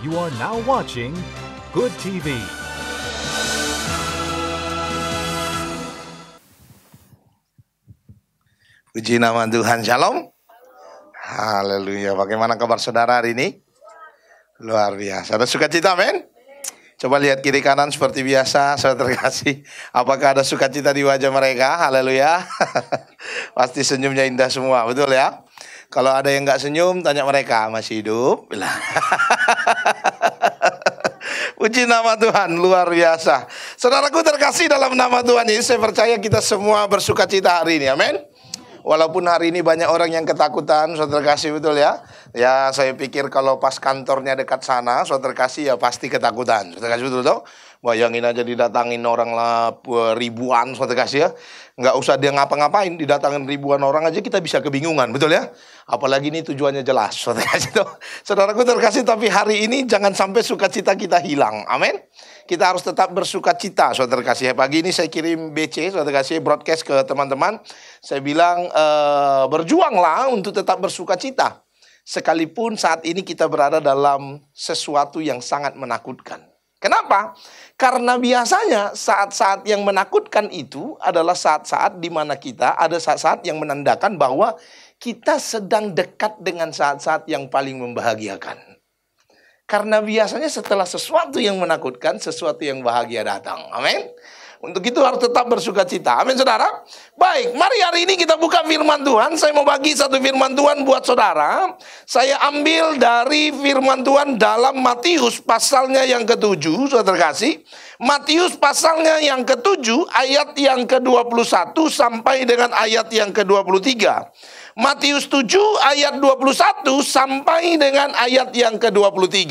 You are now watching Good TV. Puji nama Tuhan, Shalom. Haleluya. Bagaimana kabar saudara hari ini? Luar biasa. Ada sukacita, men? Coba lihat kiri kanan seperti biasa, saya terkasih. Apakah ada sukacita di wajah mereka? Haleluya. Pasti senyumnya indah semua, betul ya? Kalau ada yang nggak senyum, tanya mereka masih hidup. Puji nama Tuhan, luar biasa. Saudaraku terkasih dalam nama Tuhan Yesus, saya percaya kita semua bersuka cita hari ini, amin. Walaupun hari ini banyak orang yang ketakutan, saudara terkasih betul ya. Ya, saya pikir kalau pas kantornya dekat sana, saudara terkasih ya pasti ketakutan. Saudara kasih betul dong. Bayangin aja didatangin orang lah eh, ribuan suatu kasih ya. Nggak usah dia ngapa-ngapain, didatangin ribuan orang aja kita bisa kebingungan, betul ya? Apalagi ini tujuannya jelas, suatu kasih tuh. Saudaraku terkasih, tapi hari ini jangan sampai sukacita kita hilang. Amin. Kita harus tetap bersukacita, suatu kasih. ya Pagi ini saya kirim BC, suatu kasih ya, broadcast ke teman-teman. Saya bilang e, berjuanglah untuk tetap bersukacita. Sekalipun saat ini kita berada dalam sesuatu yang sangat menakutkan Kenapa? Karena biasanya saat-saat yang menakutkan itu adalah saat-saat di mana kita ada saat-saat yang menandakan bahwa kita sedang dekat dengan saat-saat yang paling membahagiakan. Karena biasanya setelah sesuatu yang menakutkan, sesuatu yang bahagia datang. Amin. Untuk itu harus tetap bersuka cita. Amin saudara. Baik, mari hari ini kita buka firman Tuhan. Saya mau bagi satu firman Tuhan buat saudara. Saya ambil dari firman Tuhan dalam Matius pasalnya yang ketujuh, sudah terkasih. Matius pasalnya yang ketujuh ayat yang ke-21 sampai dengan ayat yang ke-23. Matius 7 ayat 21 sampai dengan ayat yang ke-23.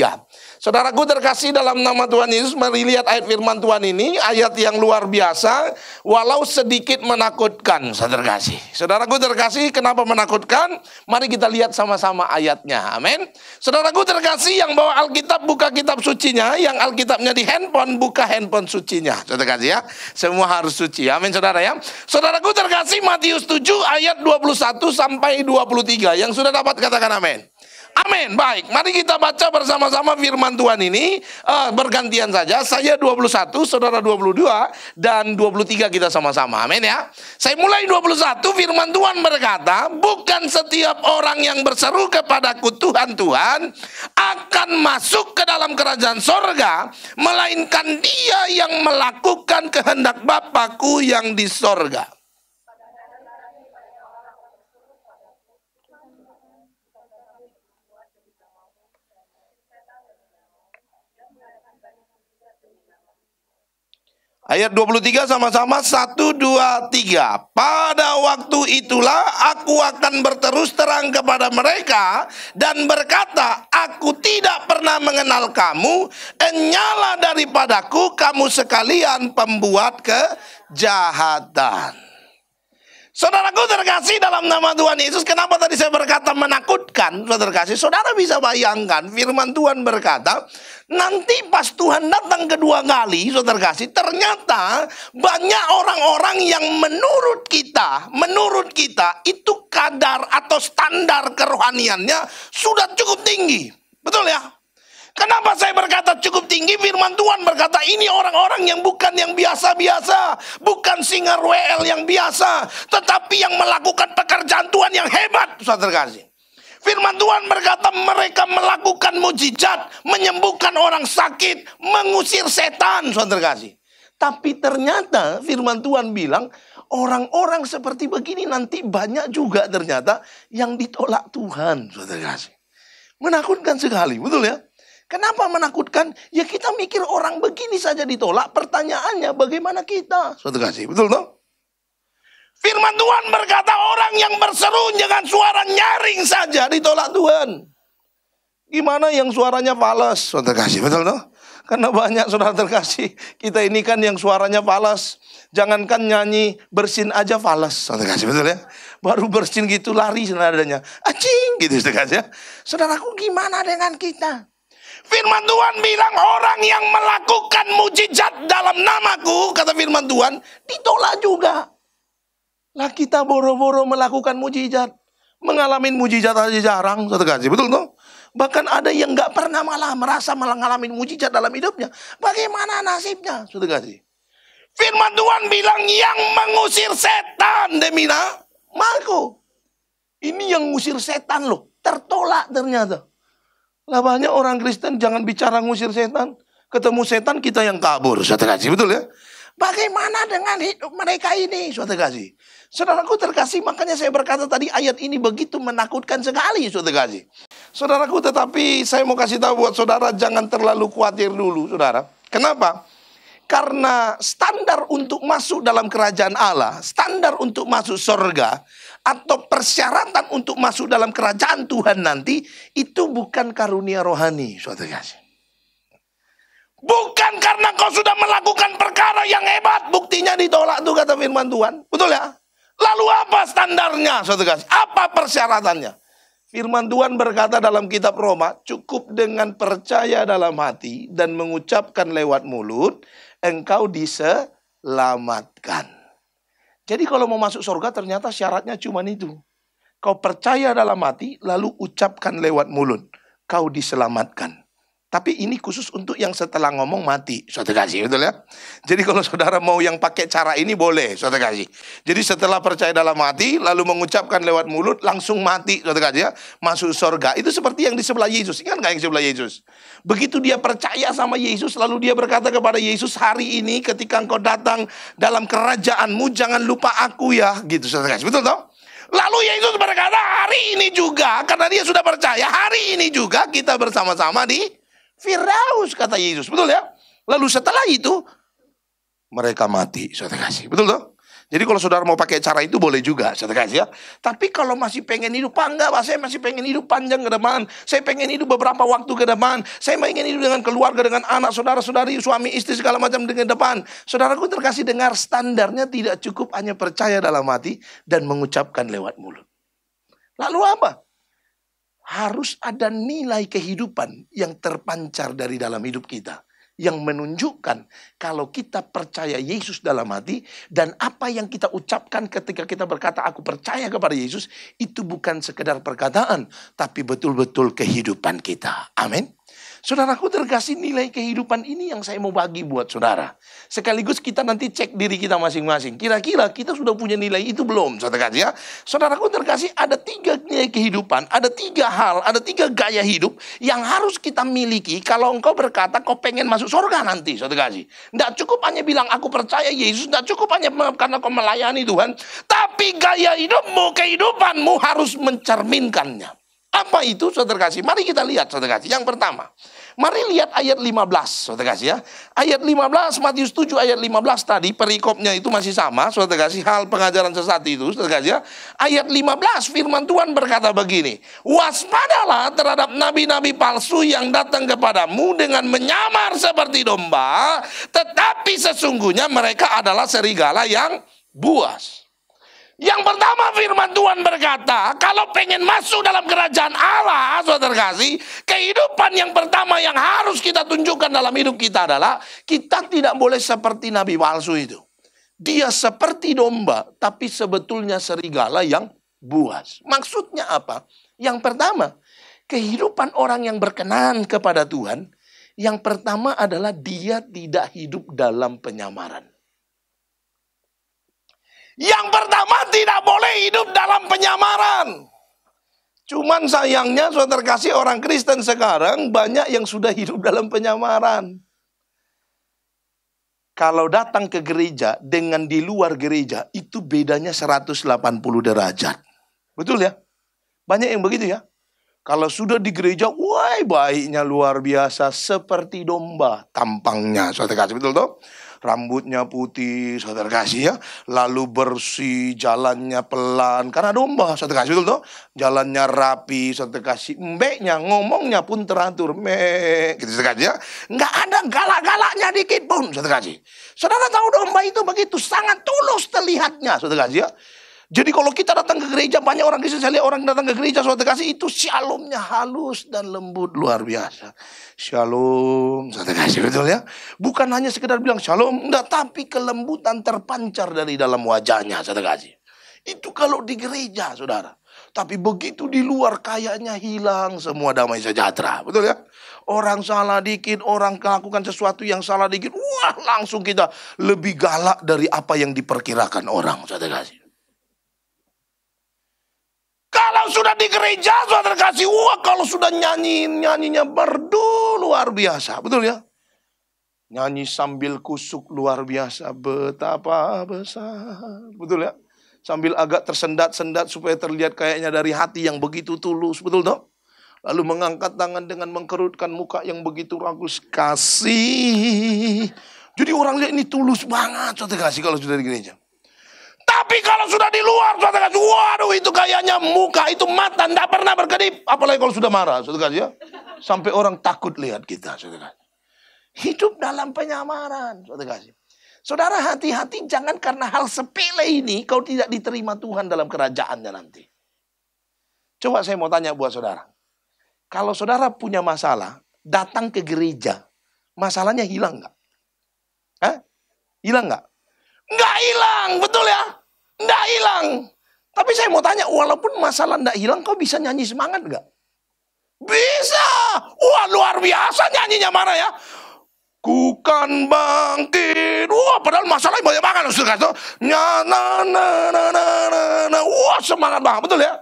Saudaraku terkasih dalam nama Tuhan Yesus, mari lihat ayat firman Tuhan ini, ayat yang luar biasa, walau sedikit menakutkan, saudara terkasih. Saudaraku terkasih, kenapa menakutkan? Mari kita lihat sama-sama ayatnya, amin. Saudaraku terkasih, yang bawa Alkitab buka kitab sucinya, yang Alkitabnya di handphone, buka handphone sucinya, saudara terkasih ya. Semua harus suci, amin saudara ya. Saudaraku terkasih, Matius 7 ayat 21 sampai sampai 23 yang sudah dapat katakan amin. Amin. Baik, mari kita baca bersama-sama firman Tuhan ini uh, bergantian saja. Saya 21, saudara 22 dan 23 kita sama-sama. Amin ya. Saya mulai 21 firman Tuhan berkata, "Bukan setiap orang yang berseru kepadaku Tuhan, Tuhan akan masuk ke dalam kerajaan sorga, melainkan dia yang melakukan kehendak Bapakku yang di sorga." Ayat 23 sama-sama 1 2 3. Pada waktu itulah aku akan berterus terang kepada mereka dan berkata, aku tidak pernah mengenal kamu, enyala daripadaku kamu sekalian pembuat kejahatan. Saudaraku terkasih dalam nama Tuhan Yesus, kenapa tadi saya berkata menakutkan? Saudara saudara bisa bayangkan firman Tuhan berkata, Nanti pas Tuhan datang kedua kali, saudara kasih, ternyata banyak orang-orang yang menurut kita, menurut kita itu kadar atau standar kerohaniannya sudah cukup tinggi. Betul ya? Kenapa saya berkata cukup tinggi? Firman Tuhan berkata ini orang-orang yang bukan yang biasa-biasa. Bukan singer WL yang biasa. Tetapi yang melakukan pekerjaan Tuhan yang hebat. Saudara kasih. Firman Tuhan berkata mereka melakukan mujizat, menyembuhkan orang sakit, mengusir setan, saudara kasih. Tapi ternyata firman Tuhan bilang orang-orang seperti begini nanti banyak juga ternyata yang ditolak Tuhan, saudara kasih. Menakutkan sekali, betul ya? Kenapa menakutkan? Ya kita mikir orang begini saja ditolak, pertanyaannya bagaimana kita? Saudara kasih, betul dong? Firman Tuhan berkata orang yang berseru dengan suara nyaring saja ditolak Tuhan. Gimana yang suaranya falas, saudara terkasih, betul no? Karena banyak saudara terkasih, kita ini kan yang suaranya falas. Jangankan nyanyi bersin aja falas, saudara terkasih, betul ya? Baru bersin gitu lari senadanya. Acing gitu saudara terkasih ya. Saudaraku gimana dengan kita? Firman Tuhan bilang orang yang melakukan mujizat dalam namaku, kata firman Tuhan, ditolak juga. Lah kita boro-boro melakukan mujizat. Mengalami mujizat aja jarang, satu kasih. Betul toh? Bahkan ada yang nggak pernah malah merasa malah ngalamin mujizat dalam hidupnya. Bagaimana nasibnya? Satu kasih. Firman Tuhan bilang yang mengusir setan Demina. Marco. Ini yang ngusir setan loh. Tertolak ternyata. Lah banyak orang Kristen jangan bicara ngusir setan. Ketemu setan kita yang kabur. Suatu kasih. Betul ya? Bagaimana dengan hidup mereka ini? Suatu kasih. Saudaraku terkasih, makanya saya berkata tadi ayat ini begitu menakutkan sekali, saudara kasih. Saudaraku, tetapi saya mau kasih tahu buat saudara jangan terlalu khawatir dulu, saudara. Kenapa? Karena standar untuk masuk dalam kerajaan Allah, standar untuk masuk surga, atau persyaratan untuk masuk dalam kerajaan Tuhan nanti, itu bukan karunia rohani, saudara Bukan karena kau sudah melakukan perkara yang hebat, buktinya ditolak tuh kata firman Tuhan. Betul ya? Lalu apa standarnya, saudara? Apa persyaratannya? Firman Tuhan berkata dalam kitab Roma, cukup dengan percaya dalam hati dan mengucapkan lewat mulut, engkau diselamatkan. Jadi kalau mau masuk surga ternyata syaratnya cuma itu. Kau percaya dalam hati lalu ucapkan lewat mulut. Kau diselamatkan. Tapi ini khusus untuk yang setelah ngomong mati, Suatu kasih, betul ya? Jadi kalau saudara mau yang pakai cara ini boleh, suatu kasih. Jadi setelah percaya dalam mati, lalu mengucapkan lewat mulut, langsung mati, suatu kasih ya? Masuk surga. Itu seperti yang di sebelah Yesus, ingat nggak yang di sebelah Yesus? Begitu dia percaya sama Yesus, lalu dia berkata kepada Yesus, hari ini ketika engkau datang dalam kerajaanmu, jangan lupa aku ya, gitu suatu kasih, betul toh? Lalu Yesus berkata, hari ini juga, karena dia sudah percaya, hari ini juga kita bersama-sama di Firaus kata Yesus, betul ya? Lalu setelah itu mereka mati, saudara kasih. Betul dong? Jadi kalau saudara mau pakai cara itu boleh juga, saudara kasih ya. Tapi kalau masih pengen hidup, Pak, enggak, Pak, saya masih pengen hidup panjang ke depan. Saya pengen hidup beberapa waktu ke depan. Saya ingin hidup dengan keluarga, dengan anak, saudara-saudari, suami, istri, segala macam dengan depan. Saudaraku terkasih dengar standarnya tidak cukup hanya percaya dalam hati dan mengucapkan lewat mulut. Lalu apa? harus ada nilai kehidupan yang terpancar dari dalam hidup kita yang menunjukkan kalau kita percaya Yesus dalam hati dan apa yang kita ucapkan ketika kita berkata aku percaya kepada Yesus itu bukan sekedar perkataan tapi betul-betul kehidupan kita. Amin. Saudaraku terkasih nilai kehidupan ini yang saya mau bagi buat saudara. Sekaligus kita nanti cek diri kita masing-masing. Kira-kira kita sudah punya nilai itu belum, saudara ya. Saudaraku terkasih ada tiga nilai kehidupan, ada tiga hal, ada tiga gaya hidup yang harus kita miliki kalau engkau berkata kau pengen masuk surga nanti, saudara kasih. Tidak cukup hanya bilang aku percaya Yesus, tidak cukup hanya karena kau melayani Tuhan. Tapi gaya hidupmu, kehidupanmu harus mencerminkannya. Apa itu saudara kasih? Mari kita lihat saudara kasih. Yang pertama, mari lihat ayat 15 saudara kasih ya. Ayat 15 Matius 7 ayat 15 tadi perikopnya itu masih sama saudara kasih hal pengajaran sesat itu saudara kasih ya. Ayat 15 firman Tuhan berkata begini, waspadalah terhadap nabi-nabi palsu yang datang kepadamu dengan menyamar seperti domba, tetapi sesungguhnya mereka adalah serigala yang buas. Yang pertama firman Tuhan berkata, kalau pengen masuk dalam kerajaan Allah, saudara kasih, kehidupan yang pertama yang harus kita tunjukkan dalam hidup kita adalah, kita tidak boleh seperti nabi palsu itu. Dia seperti domba, tapi sebetulnya serigala yang buas. Maksudnya apa? Yang pertama, kehidupan orang yang berkenan kepada Tuhan, yang pertama adalah dia tidak hidup dalam penyamaran. Yang pertama tidak boleh hidup dalam penyamaran. Cuman sayangnya saudara terkasih orang Kristen sekarang banyak yang sudah hidup dalam penyamaran. Kalau datang ke gereja dengan di luar gereja itu bedanya 180 derajat. Betul ya? Banyak yang begitu ya. Kalau sudah di gereja, wah baiknya luar biasa seperti domba tampangnya. Saudara kasih betul tuh? rambutnya putih, saudara kasih ya, lalu bersih, jalannya pelan, karena domba, saudara kasih betul tuh. jalannya rapi, saudara kasih, mbeknya, ngomongnya pun teratur, me, gitu saudara kasih ya, nggak ada galak-galaknya dikit pun, saudara kasih. Saudara tahu domba itu begitu sangat tulus terlihatnya, saudara kasih ya, jadi kalau kita datang ke gereja, banyak orang Kristen saya lihat orang datang ke gereja suatu kasih itu shalomnya halus dan lembut luar biasa. Shalom, suatu kasih betul ya. Bukan hanya sekedar bilang shalom, enggak, tapi kelembutan terpancar dari dalam wajahnya suatu kasih. Itu kalau di gereja saudara. Tapi begitu di luar kayaknya hilang semua damai sejahtera. Betul ya? Orang salah dikit, orang melakukan sesuatu yang salah dikit. Wah langsung kita lebih galak dari apa yang diperkirakan orang. suatu kasih. Kalau sudah di gereja sudah terkasih uang. Kalau sudah nyanyi nyanyinya berdu luar biasa. Betul ya? Nyanyi sambil kusuk luar biasa. Betapa besar. Betul ya? Sambil agak tersendat-sendat supaya terlihat kayaknya dari hati yang begitu tulus. Betul dong? Lalu mengangkat tangan dengan mengkerutkan muka yang begitu ragus. Kasih. Jadi orang lihat ini tulus banget. Sudah kasih kalau sudah di gereja. Tapi kalau sudah di luar, saudara kasih, waduh itu kayaknya muka, itu mata, tidak pernah berkedip. Apalagi kalau sudah marah, saudara kasih ya. Sampai orang takut lihat kita, saudara kasih. Hidup dalam penyamaran, saudara kasih. Saudara hati-hati jangan karena hal sepele ini kau tidak diterima Tuhan dalam kerajaannya nanti. Coba saya mau tanya buat saudara. Kalau saudara punya masalah, datang ke gereja, masalahnya hilang nggak? Hah? Hilang nggak? Nggak hilang, betul ya? Nggak hilang. Tapi saya mau tanya, walaupun masalah nggak hilang, kau bisa nyanyi semangat nggak? Bisa. Wah luar biasa nyanyinya mana ya? Ku kan bangkit. Wah, padahal masalahnya banyak banget. Sudah nggak Na, na, na, Wah, semangat banget. Betul ya?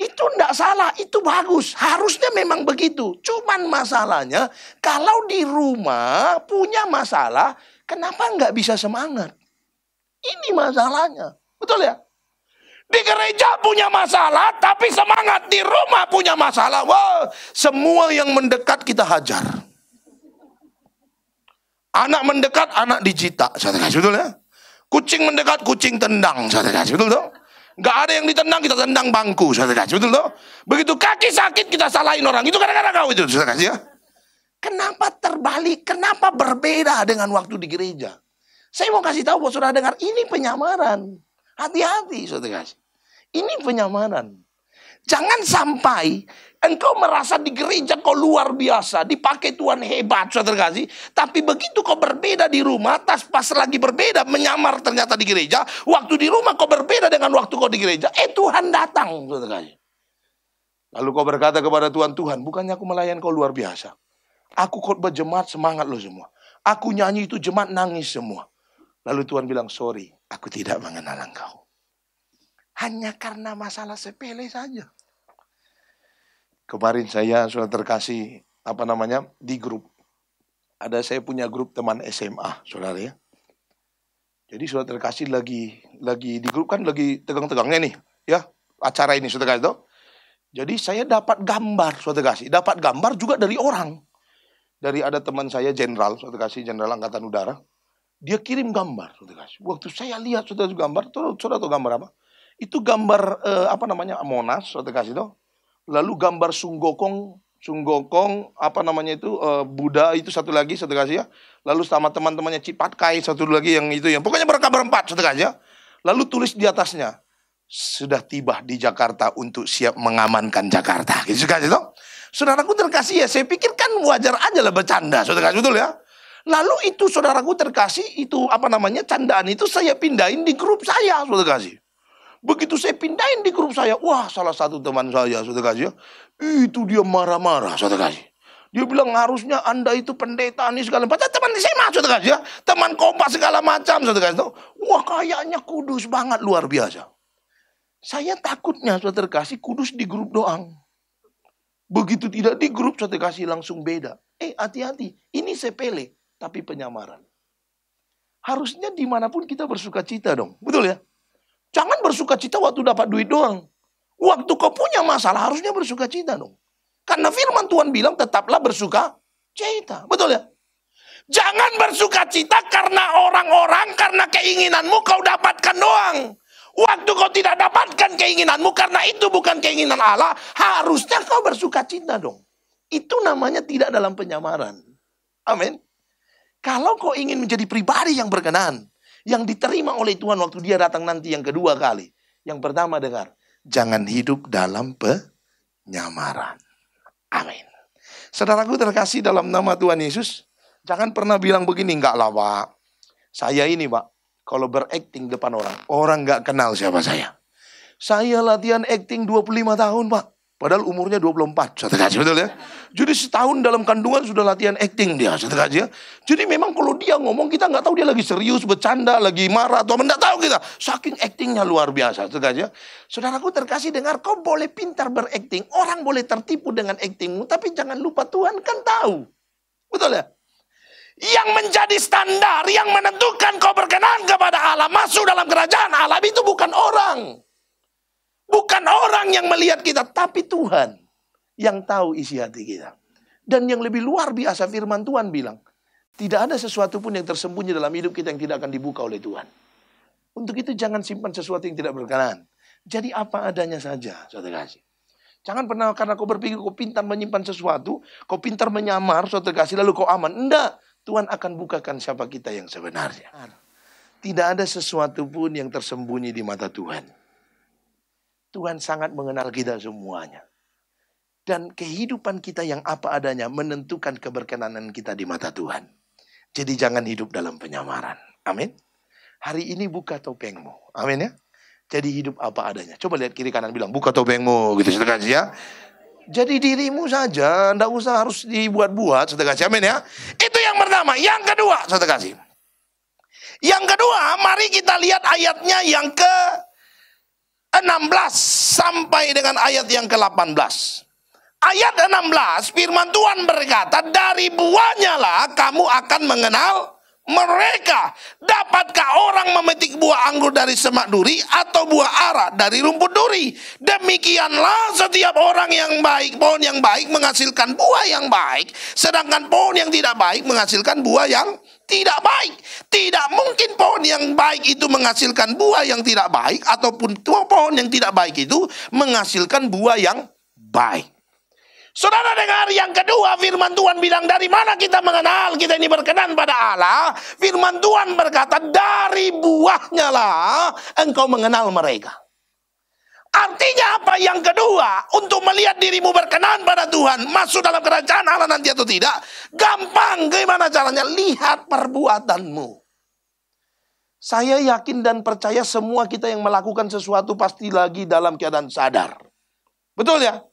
Itu enggak salah, itu bagus. Harusnya memang begitu. Cuman masalahnya, kalau di rumah punya masalah, kenapa nggak bisa semangat? Ini masalahnya. Betul ya? Di gereja punya masalah, tapi semangat di rumah punya masalah. Wah, semua yang mendekat kita hajar. Anak mendekat, anak dicita. Saya kasih betul ya? Kucing mendekat, kucing tendang. Saya kasih betul dong? Gak ada yang ditendang, kita tendang bangku. Saya kasih betul dong? Begitu kaki sakit, kita salahin orang. Itu kadang-kadang kau itu. Saya kasih ya? Kenapa terbalik? Kenapa berbeda dengan waktu di gereja? Saya mau kasih tahu buat saudara dengar, ini penyamaran. Hati-hati saudara kasih. Ini penyamaran. Jangan sampai engkau merasa di gereja kau luar biasa, dipakai Tuhan hebat, saudara kasih. Tapi begitu kau berbeda di rumah, tas pas lagi berbeda, menyamar ternyata di gereja. Waktu di rumah kau berbeda dengan waktu kau di gereja. Eh Tuhan datang, saudara kasih. Lalu kau berkata kepada Tuhan, Tuhan bukannya aku melayan kau luar biasa. Aku kau jemaat semangat loh semua. Aku nyanyi itu jemaat nangis semua. Lalu Tuhan bilang, sorry, aku tidak mengenal engkau. Hanya karena masalah sepele saja. Kemarin saya sudah terkasih, apa namanya, di grup. Ada saya punya grup teman SMA, saudara ya. Jadi sudah terkasih lagi lagi di grup kan lagi tegang-tegangnya nih, ya acara ini sudah terkasih tuh. Jadi saya dapat gambar suatu kasih, dapat gambar juga dari orang. Dari ada teman saya jenderal, suatu kasih jenderal angkatan udara. Dia kirim gambar, saudara. Waktu saya lihat sudah itu gambar, saudara tuh gambar apa? Itu gambar eh, apa namanya Monas, saudara kasih tuh. Lalu gambar Sunggokong, Sunggokong apa namanya itu eh, Buddha itu satu lagi, saudara kasih ya. Lalu sama teman-temannya Cipatkai satu lagi yang itu yang pokoknya mereka berempat, saudara kasih ya. Lalu tulis di atasnya, sudah tiba di Jakarta untuk siap mengamankan Jakarta. Gitu kan itu? Saudaraku terkasih ya, saya pikir kan wajar aja lah bercanda, saudara kasih betul ya. Lalu itu saudaraku terkasih, itu apa namanya candaan itu saya pindahin di grup saya, saudara kasih. Begitu saya pindahin di grup saya, wah salah satu teman saya, saudara kasih ya, itu dia marah-marah, saudara kasih. Dia bilang harusnya anda itu pendeta nih segala macam. Teman saya saudara kasih ya, teman kompas segala macam, saudara kasih. Wah kayaknya kudus banget, luar biasa. Saya takutnya, saudara terkasih kudus di grup doang. Begitu tidak di grup, saudara kasih langsung beda. Eh hati-hati, ini sepele tapi penyamaran. Harusnya dimanapun kita bersuka cita dong. Betul ya? Jangan bersuka cita waktu dapat duit doang. Waktu kau punya masalah harusnya bersuka cita dong. Karena firman Tuhan bilang tetaplah bersuka cita. Betul ya? Jangan bersuka cita karena orang-orang, karena keinginanmu kau dapatkan doang. Waktu kau tidak dapatkan keinginanmu karena itu bukan keinginan Allah, harusnya kau bersuka cita dong. Itu namanya tidak dalam penyamaran. Amin. Kalau kau ingin menjadi pribadi yang berkenan, yang diterima oleh Tuhan waktu dia datang nanti yang kedua kali. Yang pertama dengar, jangan hidup dalam penyamaran. Amin. Saudaraku terkasih dalam nama Tuhan Yesus, jangan pernah bilang begini, enggak lah Pak. Saya ini Pak, kalau berakting depan orang, orang enggak kenal siapa saya. Saya latihan acting 25 tahun Pak. Padahal umurnya 24, satu kaji betul ya. Jadi setahun dalam kandungan sudah latihan acting dia, satu kaji ya. Jadi memang kalau dia ngomong kita nggak tahu dia lagi serius, bercanda, lagi marah atau enggak tahu kita. Saking actingnya luar biasa, satu kaji ya. Saudaraku terkasih dengar, kau boleh pintar beracting, orang boleh tertipu dengan actingmu, tapi jangan lupa Tuhan kan tahu. Betul ya? Yang menjadi standar, yang menentukan kau berkenan kepada Allah, masuk dalam kerajaan Allah itu bukan orang. Bukan orang yang melihat kita, tapi Tuhan yang tahu isi hati kita. Dan yang lebih luar biasa firman Tuhan bilang, tidak ada sesuatu pun yang tersembunyi dalam hidup kita yang tidak akan dibuka oleh Tuhan. Untuk itu jangan simpan sesuatu yang tidak berkenan. Jadi apa adanya saja, saudara kasih. Jangan pernah karena kau berpikir kau pintar menyimpan sesuatu, kau pintar menyamar, saudara kasih, lalu kau aman. Tidak. Tuhan akan bukakan siapa kita yang sebenarnya. Tidak ada sesuatu pun yang tersembunyi di mata Tuhan. Tuhan sangat mengenal kita semuanya. Dan kehidupan kita yang apa adanya menentukan keberkenanan kita di mata Tuhan. Jadi jangan hidup dalam penyamaran. Amin. Hari ini buka topengmu. Amin ya. Jadi hidup apa adanya. Coba lihat kiri kanan bilang buka topengmu gitu setengah ya. Jadi dirimu saja, ndak usah harus dibuat-buat Setengah kasih. Amin ya. Itu yang pertama. Yang kedua Setengah kasih. Yang kedua, mari kita lihat ayatnya yang ke 16 sampai dengan ayat yang ke-18. Ayat 16 firman Tuhan berkata dari buahnya lah kamu akan mengenal mereka. Dapatkah orang memetik buah anggur dari semak duri atau buah ara dari rumput duri? Demikianlah setiap orang yang baik, pohon yang baik menghasilkan buah yang baik. Sedangkan pohon yang tidak baik menghasilkan buah yang tidak baik. Tidak mungkin pohon yang baik itu menghasilkan buah yang tidak baik ataupun pohon yang tidak baik itu menghasilkan buah yang baik. Saudara dengar yang kedua firman Tuhan bilang dari mana kita mengenal kita ini berkenan pada Allah. Firman Tuhan berkata dari buahnya lah engkau mengenal mereka. Artinya apa yang kedua untuk melihat dirimu berkenan pada Tuhan masuk dalam kerajaan Allah nanti atau tidak gampang gimana caranya lihat perbuatanmu. Saya yakin dan percaya semua kita yang melakukan sesuatu pasti lagi dalam keadaan sadar. Betul ya?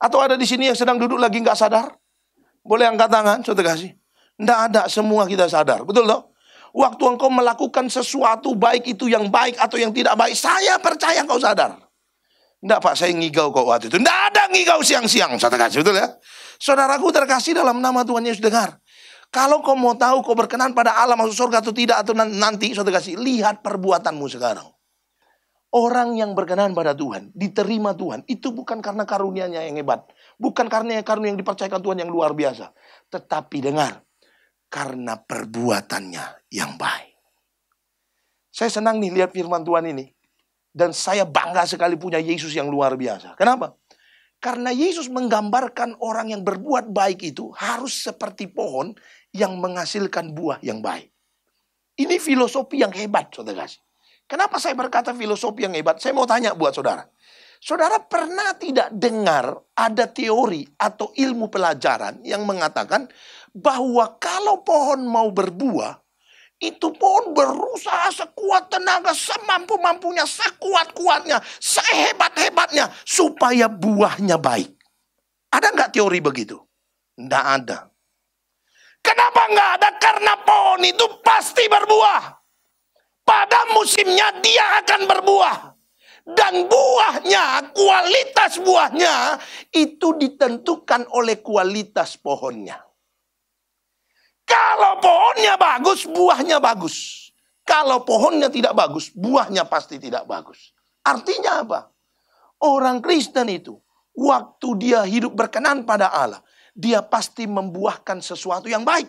Atau ada di sini yang sedang duduk lagi nggak sadar? Boleh angkat tangan, saudara kasih. Nggak ada, semua kita sadar. Betul dong? Waktu engkau melakukan sesuatu baik itu yang baik atau yang tidak baik, saya percaya kau sadar. Nggak pak, saya ngigau kok waktu itu. Nggak ada ngigau siang-siang, saudara kasih. Betul ya? Saudaraku terkasih dalam nama Tuhan Yesus dengar. Kalau kau mau tahu kau berkenan pada Allah masuk surga atau tidak atau nanti saudara kasih, lihat perbuatanmu sekarang. Orang yang berkenan pada Tuhan, diterima Tuhan, itu bukan karena karunianya yang hebat. Bukan karena karunia yang dipercayakan Tuhan yang luar biasa. Tetapi dengar, karena perbuatannya yang baik. Saya senang nih lihat firman Tuhan ini. Dan saya bangga sekali punya Yesus yang luar biasa. Kenapa? Karena Yesus menggambarkan orang yang berbuat baik itu harus seperti pohon yang menghasilkan buah yang baik. Ini filosofi yang hebat, saudara kasih. Kenapa saya berkata filosofi yang hebat? Saya mau tanya buat saudara. Saudara pernah tidak dengar ada teori atau ilmu pelajaran yang mengatakan bahwa kalau pohon mau berbuah, itu pohon berusaha sekuat tenaga, semampu-mampunya, sekuat-kuatnya, sehebat-hebatnya, supaya buahnya baik. Ada nggak teori begitu? Nggak ada. Kenapa nggak ada? Karena pohon itu pasti berbuah. Pada musimnya dia akan berbuah. Dan buahnya, kualitas buahnya itu ditentukan oleh kualitas pohonnya. Kalau pohonnya bagus, buahnya bagus. Kalau pohonnya tidak bagus, buahnya pasti tidak bagus. Artinya apa? Orang Kristen itu, waktu dia hidup berkenan pada Allah, dia pasti membuahkan sesuatu yang baik.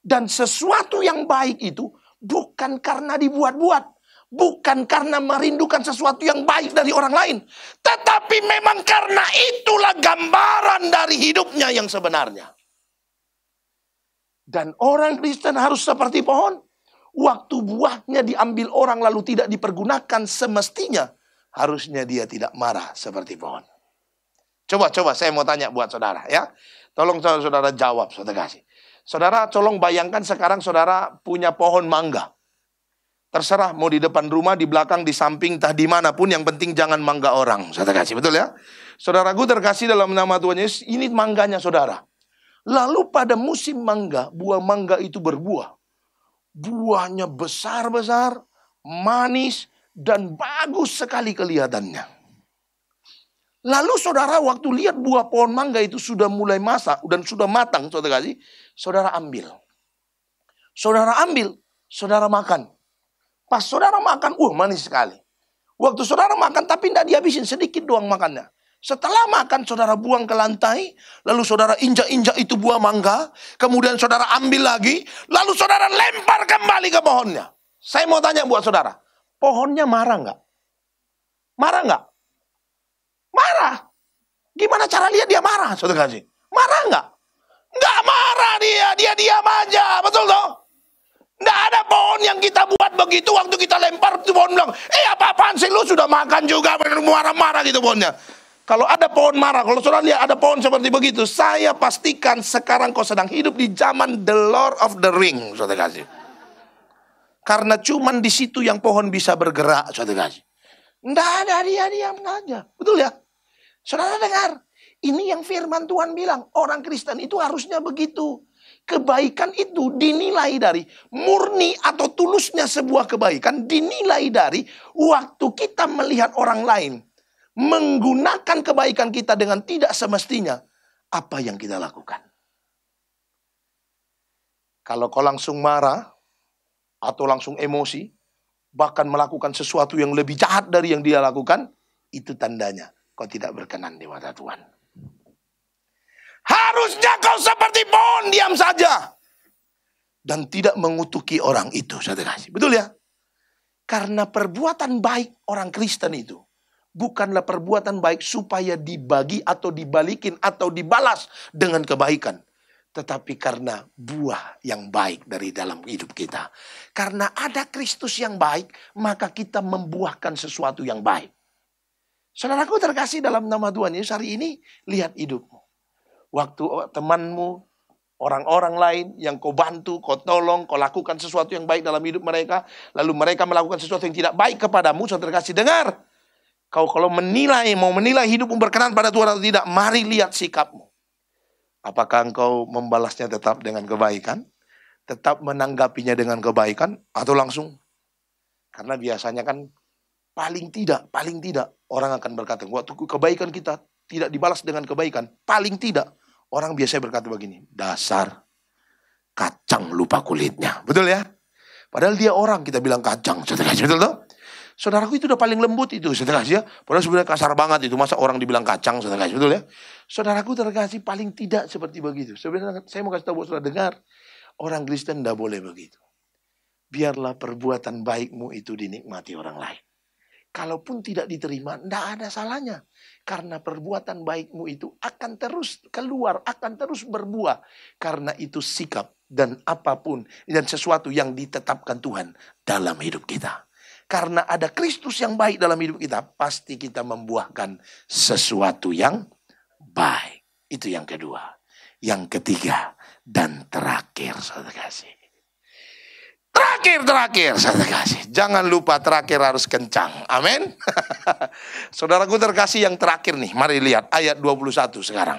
Dan sesuatu yang baik itu bukan karena dibuat-buat, bukan karena merindukan sesuatu yang baik dari orang lain, tetapi memang karena itulah gambaran dari hidupnya yang sebenarnya. Dan orang Kristen harus seperti pohon, waktu buahnya diambil orang lalu tidak dipergunakan semestinya, harusnya dia tidak marah seperti pohon. Coba, coba saya mau tanya buat saudara ya. Tolong saudara, -saudara jawab, saudara kasih. Saudara tolong bayangkan sekarang saudara punya pohon mangga. Terserah mau di depan rumah, di belakang, di samping, entah dimanapun. yang penting jangan mangga orang. Saya terkasih, betul ya. Saudara, Saudaraku terkasih dalam nama Tuhan Yesus, ini mangganya saudara. Lalu pada musim mangga, buah mangga itu berbuah. Buahnya besar-besar, manis, dan bagus sekali kelihatannya. Lalu saudara waktu lihat buah pohon mangga itu sudah mulai masak dan sudah matang saudara kasih, saudara ambil. Saudara ambil, saudara makan. Pas saudara makan, uh manis sekali. Waktu saudara makan tapi tidak dihabisin, sedikit doang makannya. Setelah makan saudara buang ke lantai, lalu saudara injak-injak itu buah mangga, kemudian saudara ambil lagi, lalu saudara lempar kembali ke pohonnya. Saya mau tanya buat saudara, pohonnya marah nggak? Marah nggak? Marah. Gimana cara lihat dia marah, saudara kasih? Marah nggak? Nggak marah dia, dia diam aja, betul toh? Nggak ada pohon yang kita buat begitu waktu kita lempar itu pohon bilang, eh apa-apaan sih lu sudah makan juga marah-marah gitu pohonnya. Kalau ada pohon marah, kalau saudara lihat ada pohon seperti begitu, saya pastikan sekarang kau sedang hidup di zaman The Lord of the Ring, saudara kasih. Karena cuman di situ yang pohon bisa bergerak, saudara kasih. Tidak ada hadiah-hadiah ada. Betul ya? Saudara dengar, ini yang firman Tuhan bilang, orang Kristen itu harusnya begitu. Kebaikan itu dinilai dari murni atau tulusnya sebuah kebaikan dinilai dari waktu kita melihat orang lain menggunakan kebaikan kita dengan tidak semestinya apa yang kita lakukan. Kalau kau langsung marah atau langsung emosi, bahkan melakukan sesuatu yang lebih jahat dari yang dia lakukan, itu tandanya kau tidak berkenan di mata Tuhan. Harusnya kau seperti pohon diam saja dan tidak mengutuki orang itu, saya kasih. Betul ya? Karena perbuatan baik orang Kristen itu bukanlah perbuatan baik supaya dibagi atau dibalikin atau dibalas dengan kebaikan tetapi karena buah yang baik dari dalam hidup kita. Karena ada Kristus yang baik, maka kita membuahkan sesuatu yang baik. Saudaraku terkasih dalam nama Tuhan Yesus hari ini, lihat hidupmu. Waktu temanmu, orang-orang lain yang kau bantu, kau tolong, kau lakukan sesuatu yang baik dalam hidup mereka, lalu mereka melakukan sesuatu yang tidak baik kepadamu, saudara terkasih dengar. Kau kalau menilai, mau menilai hidupmu berkenan pada Tuhan atau tidak, mari lihat sikapmu. Apakah engkau membalasnya tetap dengan kebaikan? Tetap menanggapinya dengan kebaikan atau langsung? Karena biasanya kan paling tidak, paling tidak orang akan berkata, waktu kebaikan kita tidak dibalas dengan kebaikan, paling tidak orang biasanya berkata begini, dasar kacang lupa kulitnya. Betul ya? Padahal dia orang kita bilang kacang. Betul, betul, betul. Saudaraku itu udah paling lembut itu, saudara ya. Padahal sebenarnya kasar banget itu. Masa orang dibilang kacang, saudara ya, betul ya. Saudaraku terkasih paling tidak seperti begitu. Sebenarnya saya mau kasih tahu buat saudara dengar. Orang Kristen tidak boleh begitu. Biarlah perbuatan baikmu itu dinikmati orang lain. Kalaupun tidak diterima, tidak ada salahnya. Karena perbuatan baikmu itu akan terus keluar, akan terus berbuah. Karena itu sikap dan apapun dan sesuatu yang ditetapkan Tuhan dalam hidup kita karena ada Kristus yang baik dalam hidup kita, pasti kita membuahkan sesuatu yang baik. Itu yang kedua. Yang ketiga dan terakhir saudara kasih. Terakhir, terakhir, saudara kasih. Jangan lupa terakhir harus kencang. Amin. Saudaraku terkasih yang terakhir nih. Mari lihat ayat 21 sekarang.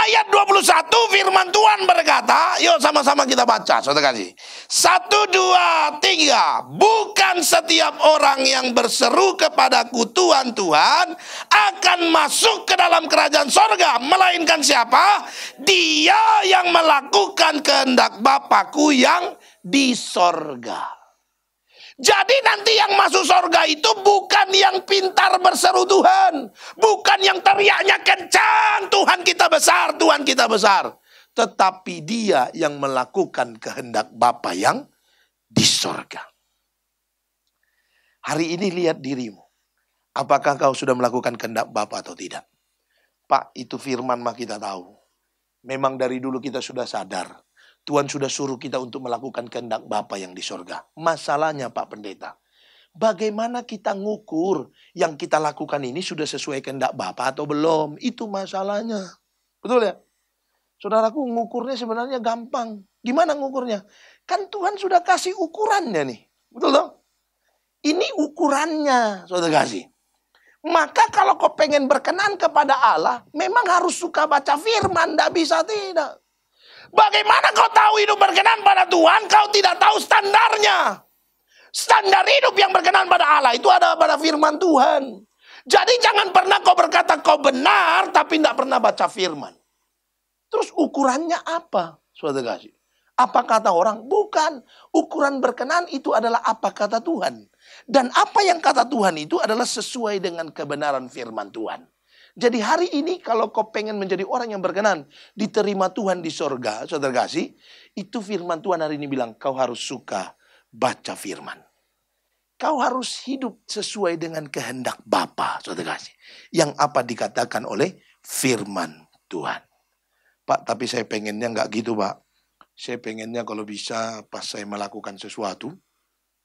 Ayat 21 firman Tuhan berkata, yuk sama-sama kita baca, saudara kasih. Satu, dua, tiga. Bukan setiap orang yang berseru kepadaku Tuhan, Tuhan, akan masuk ke dalam kerajaan sorga. Melainkan siapa? Dia yang melakukan kehendak Bapakku yang di sorga. Jadi nanti yang masuk surga itu bukan yang pintar berseru Tuhan. Bukan yang teriaknya kencang, Tuhan kita besar, Tuhan kita besar. Tetapi dia yang melakukan kehendak Bapa yang di surga. Hari ini lihat dirimu. Apakah kau sudah melakukan kehendak Bapa atau tidak? Pak, itu firman mah kita tahu. Memang dari dulu kita sudah sadar Tuhan sudah suruh kita untuk melakukan kehendak Bapa yang di sorga. Masalahnya Pak Pendeta, bagaimana kita ngukur yang kita lakukan ini sudah sesuai kehendak Bapa atau belum? Itu masalahnya. Betul ya? Saudaraku ngukurnya sebenarnya gampang. Gimana ngukurnya? Kan Tuhan sudah kasih ukurannya nih. Betul dong? Ini ukurannya, saudara kasih. Maka kalau kau pengen berkenan kepada Allah, memang harus suka baca firman, tidak bisa tidak. Bagaimana kau tahu hidup berkenan pada Tuhan? Kau tidak tahu standarnya. Standar hidup yang berkenan pada Allah itu ada pada firman Tuhan. Jadi jangan pernah kau berkata kau benar tapi tidak pernah baca firman. Terus ukurannya apa? Suatu kasih. Apa kata orang? Bukan. Ukuran berkenan itu adalah apa kata Tuhan. Dan apa yang kata Tuhan itu adalah sesuai dengan kebenaran firman Tuhan. Jadi hari ini kalau kau pengen menjadi orang yang berkenan, diterima Tuhan di sorga, saudara kasih, itu firman Tuhan hari ini bilang, kau harus suka baca firman. Kau harus hidup sesuai dengan kehendak Bapa, saudara kasih. Yang apa dikatakan oleh firman Tuhan. Pak, tapi saya pengennya nggak gitu, Pak. Saya pengennya kalau bisa pas saya melakukan sesuatu,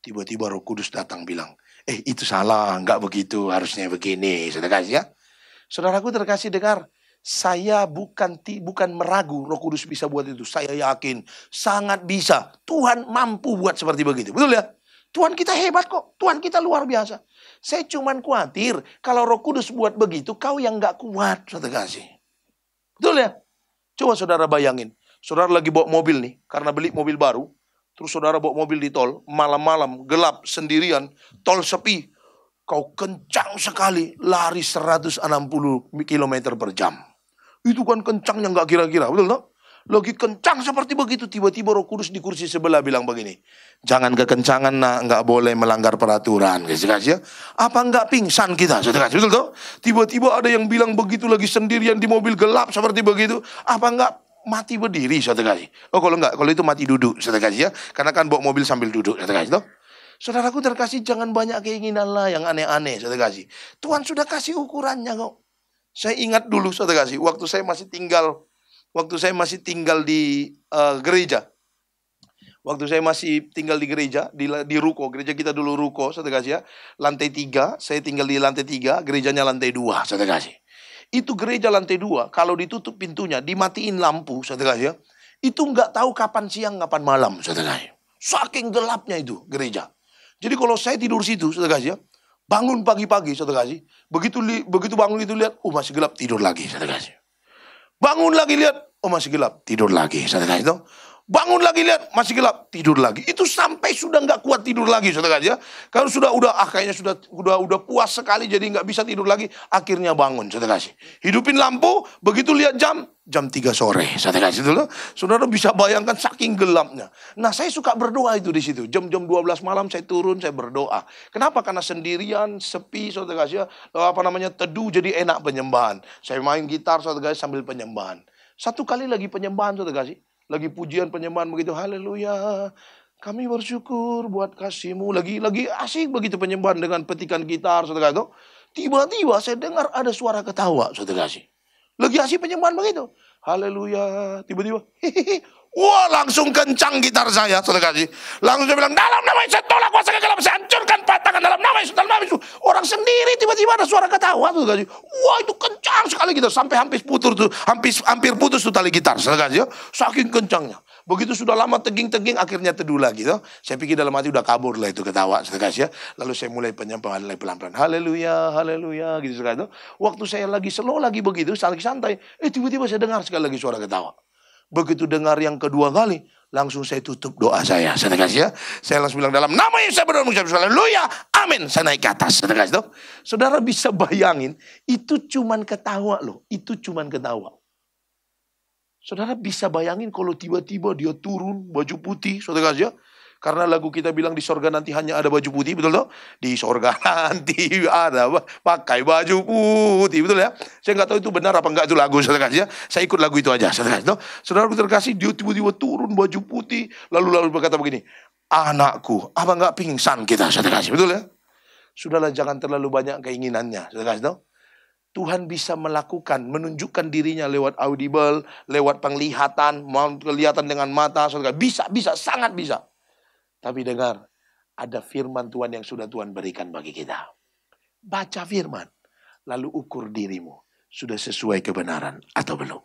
tiba-tiba roh kudus datang bilang, eh itu salah, nggak begitu, harusnya begini, saudara kasih ya. Saudaraku terkasih dengar, saya bukan bukan meragu Roh Kudus bisa buat itu. Saya yakin sangat bisa. Tuhan mampu buat seperti begitu. Betul ya? Tuhan kita hebat kok. Tuhan kita luar biasa. Saya cuman khawatir kalau Roh Kudus buat begitu kau yang nggak kuat, saudara kasih. Betul ya? Coba saudara bayangin. Saudara lagi bawa mobil nih karena beli mobil baru. Terus saudara bawa mobil di tol, malam-malam gelap sendirian, tol sepi, Kau kencang sekali lari 160 km per jam. Itu kan kencangnya nggak kira-kira, betul tak? Lagi kencang seperti begitu, tiba-tiba roh kudus di kursi sebelah bilang begini. Jangan kekencangan nak, nggak boleh melanggar peraturan. Kasih ya. Apa nggak pingsan kita? Betul tak? Tiba-tiba ada yang bilang begitu lagi sendirian di mobil gelap seperti begitu. Apa nggak mati berdiri kasih. Oh kalau nggak, kalau itu mati duduk kasih ya. Karena kan bawa mobil sambil duduk saudara kasih toh. Saudaraku terkasih jangan banyak keinginanlah yang aneh-aneh saudara kasih. Tuhan sudah kasih ukurannya kok. Saya ingat dulu saudara kasih waktu saya masih tinggal waktu saya masih tinggal di uh, gereja. Waktu saya masih tinggal di gereja di, di Ruko, gereja kita dulu Ruko saudara kasih ya. Lantai tiga, saya tinggal di lantai tiga, gerejanya lantai dua saudara kasih. Itu gereja lantai dua, kalau ditutup pintunya, dimatiin lampu saudara kasih ya. Itu nggak tahu kapan siang, kapan malam saudara kasih. Saking gelapnya itu gereja. Jadi kalau saya tidur situ, saudara kasih ya, bangun pagi-pagi, saudara kasih, begitu li, begitu bangun itu lihat, oh masih gelap, tidur lagi, saudara kasih. Bangun lagi lihat, oh masih gelap, tidur lagi, saudara kasih. itu bangun lagi lihat masih gelap tidur lagi itu sampai sudah nggak kuat tidur lagi saudara ya kalau sudah udah ah kayaknya sudah udah udah puas sekali jadi nggak bisa tidur lagi akhirnya bangun saudara sih hidupin lampu begitu lihat jam jam 3 sore saudara itu loh saudara bisa bayangkan saking gelapnya nah saya suka berdoa itu di situ jam-jam 12 malam saya turun saya berdoa kenapa karena sendirian sepi saudara ya. sih eh, apa namanya teduh jadi enak penyembahan saya main gitar saudara sambil penyembahan satu kali lagi penyembahan saudara sih lagi pujian penyembahan begitu haleluya kami bersyukur buat kasihmu lagi lagi asik begitu penyembahan dengan petikan gitar saudara itu tiba-tiba saya dengar ada suara ketawa saudara kasih lagi asik penyembahan begitu haleluya tiba-tiba Wah langsung kencang gitar saya, saudara kasih. Langsung saya bilang, dalam nama Yesus tolak kuasa kegelapan, saya hancurkan patahkan dalam nama Yesus, dalam nama Yesus. Orang sendiri tiba-tiba ada suara ketawa, saudara kasih. Wah itu kencang sekali gitar, sampai hampir putus tuh, hampir, hampir putus tuh tali gitar, saudara kasih. Ya. Saking kencangnya. Begitu sudah lama teging-teging akhirnya teduh lagi. Gitu. Saya pikir dalam hati udah kabur lah itu ketawa. Saudara ya. Lalu saya mulai penyampaian mulai pelan-pelan. Haleluya, haleluya gitu saudara. Ya. Waktu saya lagi slow lagi begitu, lagi santai. Eh tiba-tiba saya dengar sekali lagi suara ketawa. Begitu dengar yang kedua kali, langsung saya tutup doa saya. Saya kasih ya. Saya langsung bilang dalam nama Yesus saya berdoa mengucap haleluya. Amin. Saya naik ke atas. Saya kasih tuh. Saudara bisa bayangin, itu cuman ketawa loh. Itu cuman ketawa. Saudara bisa bayangin kalau tiba-tiba dia turun baju putih, saudara kasih ya karena lagu kita bilang di sorga nanti hanya ada baju putih, betul toh? Di sorga nanti ada pakai baju putih, betul ya? Saya nggak tahu itu benar apa enggak itu lagu, saudara kasih ya. Saya ikut lagu itu aja, saudara kasih. Saudara aku terkasih, dia tiba-tiba turun baju putih, lalu lalu berkata begini, anakku, apa enggak pingsan kita, saudara kasih, betul ya? Sudahlah jangan terlalu banyak keinginannya, saudara kasih Tuhan bisa melakukan, menunjukkan dirinya lewat audible, lewat penglihatan, mau kelihatan dengan mata, saudara. Bisa, bisa, sangat bisa. Tapi dengar, ada firman Tuhan yang sudah Tuhan berikan bagi kita. Baca firman, lalu ukur dirimu. Sudah sesuai kebenaran atau belum?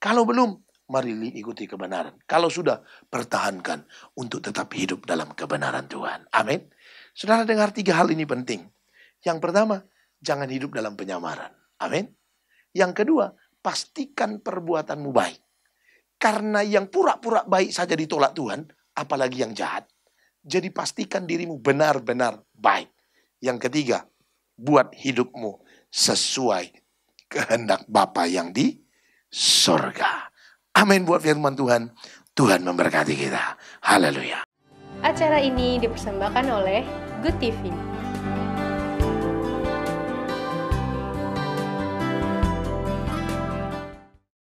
Kalau belum, mari ikuti kebenaran. Kalau sudah, pertahankan untuk tetap hidup dalam kebenaran Tuhan. Amin. Saudara dengar tiga hal ini penting. Yang pertama, jangan hidup dalam penyamaran. Amin. Yang kedua, pastikan perbuatanmu baik. Karena yang pura-pura baik saja ditolak Tuhan, apalagi yang jahat. Jadi pastikan dirimu benar-benar baik. Yang ketiga, buat hidupmu sesuai kehendak Bapa yang di sorga. Amin buat firman Tuhan. Tuhan memberkati kita. Haleluya. Acara ini dipersembahkan oleh Good TV.